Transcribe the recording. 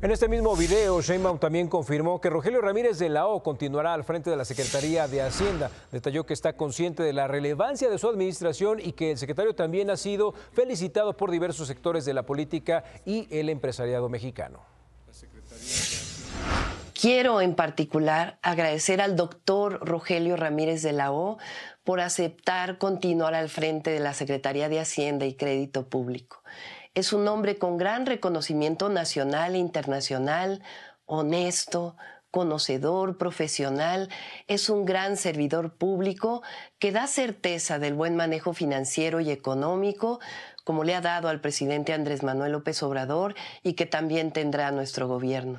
En este mismo video, Sheinbaum también confirmó que Rogelio Ramírez de la O continuará al frente de la Secretaría de Hacienda. Detalló que está consciente de la relevancia de su administración y que el secretario también ha sido felicitado por diversos sectores de la política y el empresariado mexicano. Quiero en particular agradecer al doctor Rogelio Ramírez de la O por aceptar continuar al frente de la Secretaría de Hacienda y Crédito Público. Es un hombre con gran reconocimiento nacional e internacional, honesto, conocedor, profesional, es un gran servidor público que da certeza del buen manejo financiero y económico, como le ha dado al presidente Andrés Manuel López Obrador y que también tendrá nuestro gobierno.